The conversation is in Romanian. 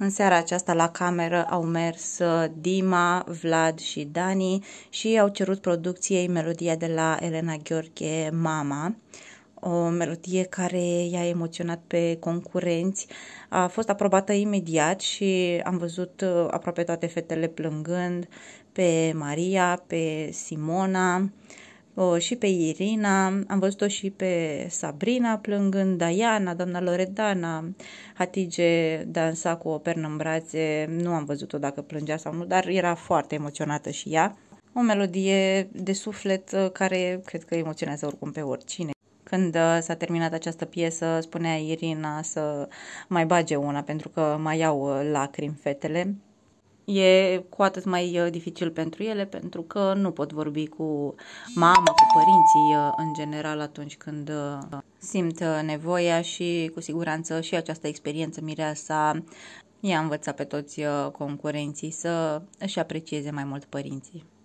În seara aceasta la cameră au mers uh, Dima, Vlad și Dani și au cerut producției melodia de la Elena Gheorghe, Mama o melodie care i-a emoționat pe concurenți. A fost aprobată imediat și am văzut uh, aproape toate fetele plângând, pe Maria, pe Simona, și pe Irina, am văzut-o și pe Sabrina plângând, Diana, doamna Loredana, Hatige dansa cu o pernă în brațe, nu am văzut-o dacă plângea sau nu, dar era foarte emoționată și ea. O melodie de suflet uh, care cred că emoționează oricum pe oricine. Când uh, s-a terminat această piesă, spunea Irina să mai bage una pentru că mai au uh, lacrimi fetele e cu atât mai uh, dificil pentru ele pentru că nu pot vorbi cu mama, cu părinții uh, în general atunci când uh, simt nevoia și cu siguranță și această experiență mireasa i-a învățat pe toți concurenții să își aprecieze mai mult părinții.